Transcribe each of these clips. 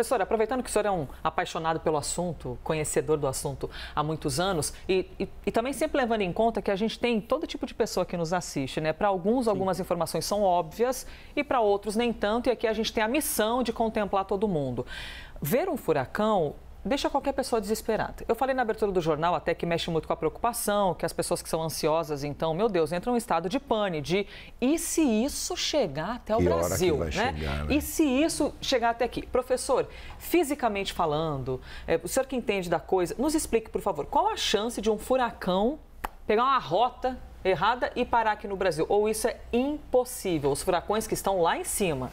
Professora, aproveitando que o senhor é um apaixonado pelo assunto, conhecedor do assunto há muitos anos, e, e, e também sempre levando em conta que a gente tem todo tipo de pessoa que nos assiste, né? Para alguns, Sim. algumas informações são óbvias e para outros nem tanto, e aqui a gente tem a missão de contemplar todo mundo. Ver um furacão deixa qualquer pessoa desesperada. Eu falei na abertura do jornal até que mexe muito com a preocupação, que as pessoas que são ansiosas, então, meu Deus, entram em um estado de pânico. de e se isso chegar até o que Brasil, né? Chegar, né? E se isso chegar até aqui, professor, fisicamente falando, é, o senhor que entende da coisa, nos explique, por favor, qual a chance de um furacão pegar uma rota errada e parar aqui no Brasil? Ou isso é impossível? Os furacões que estão lá em cima?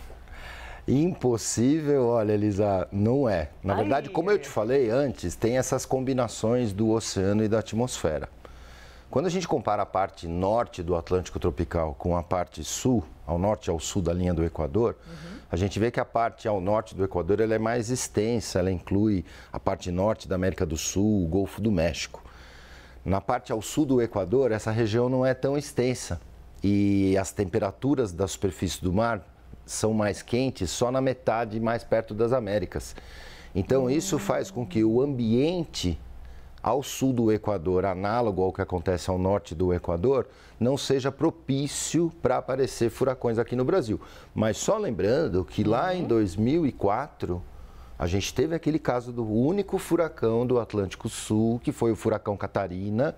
Impossível, olha, Elisa, não é. Na verdade, como eu te falei antes, tem essas combinações do oceano e da atmosfera. Quando a gente compara a parte norte do Atlântico tropical com a parte sul, ao norte e ao sul da linha do Equador, uhum. a gente vê que a parte ao norte do Equador ela é mais extensa, ela inclui a parte norte da América do Sul, o Golfo do México. Na parte ao sul do Equador, essa região não é tão extensa e as temperaturas da superfície do mar são mais quentes só na metade mais perto das Américas. Então, isso faz com que o ambiente ao sul do Equador, análogo ao que acontece ao norte do Equador, não seja propício para aparecer furacões aqui no Brasil. Mas só lembrando que lá em 2004 uhum. A gente teve aquele caso do único furacão do Atlântico Sul, que foi o furacão Catarina,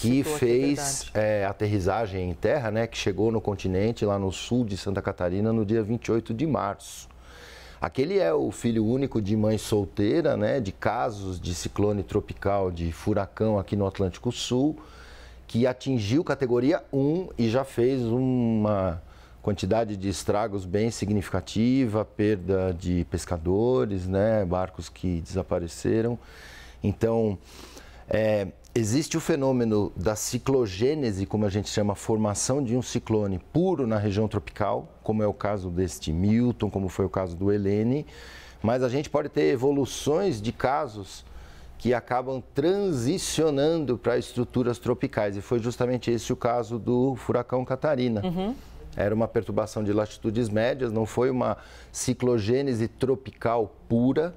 que é fez é, aterrissagem em terra, né, que chegou no continente, lá no sul de Santa Catarina, no dia 28 de março. Aquele é o filho único de mãe solteira, né, de casos de ciclone tropical, de furacão aqui no Atlântico Sul, que atingiu categoria 1 e já fez uma quantidade de estragos bem significativa, perda de pescadores, né, barcos que desapareceram. Então, é, existe o fenômeno da ciclogênese, como a gente chama, formação de um ciclone puro na região tropical, como é o caso deste Milton, como foi o caso do Helene, mas a gente pode ter evoluções de casos que acabam transicionando para estruturas tropicais. E foi justamente esse o caso do furacão Catarina. Uhum. Era uma perturbação de latitudes médias, não foi uma ciclogênese tropical pura,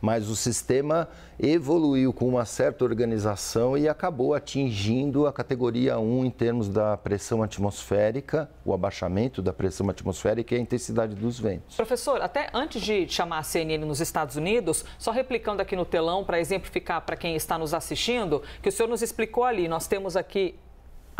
mas o sistema evoluiu com uma certa organização e acabou atingindo a categoria 1 em termos da pressão atmosférica, o abaixamento da pressão atmosférica e a intensidade dos ventos. Professor, até antes de chamar a CNN nos Estados Unidos, só replicando aqui no telão para exemplificar para quem está nos assistindo, que o senhor nos explicou ali, nós temos aqui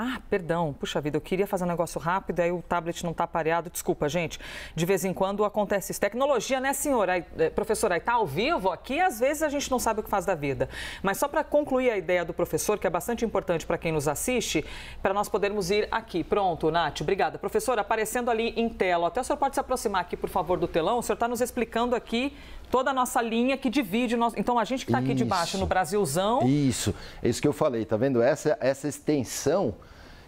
ah, perdão, puxa vida, eu queria fazer um negócio rápido, aí o tablet não está pareado. Desculpa, gente. De vez em quando acontece isso. Tecnologia, né, senhora? Aí, eh, professora, aí tá ao vivo aqui, às vezes a gente não sabe o que faz da vida. Mas só para concluir a ideia do professor, que é bastante importante para quem nos assiste, para nós podermos ir aqui. Pronto, Nath, obrigada. Professora, aparecendo ali em tela, até o senhor pode se aproximar aqui, por favor, do telão. O senhor está nos explicando aqui toda a nossa linha que divide. Nosso... Então, a gente que está aqui de baixo, no Brasilzão. Isso, é isso que eu falei, tá vendo? Essa, essa extensão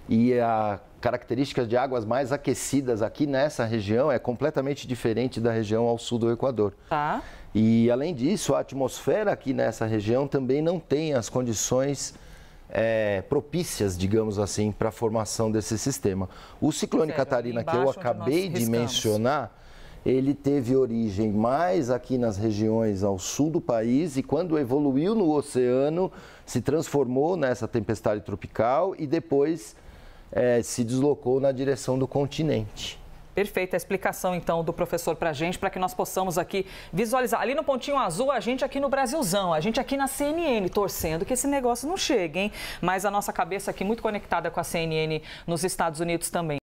e a características de águas mais aquecidas aqui nessa região é completamente diferente da região ao sul do Equador. Tá. E além disso, a atmosfera aqui nessa região também não tem as condições é, propícias, digamos assim, para a formação desse sistema. O ciclone seja, Catarina que eu acabei de mencionar ele teve origem mais aqui nas regiões ao sul do país e quando evoluiu no oceano, se transformou nessa tempestade tropical e depois é, se deslocou na direção do continente. Perfeita a explicação, então, do professor para a gente, para que nós possamos aqui visualizar. Ali no pontinho azul, a gente aqui no Brasilzão, a gente aqui na CNN, torcendo que esse negócio não chegue, hein? Mas a nossa cabeça aqui muito conectada com a CNN nos Estados Unidos também.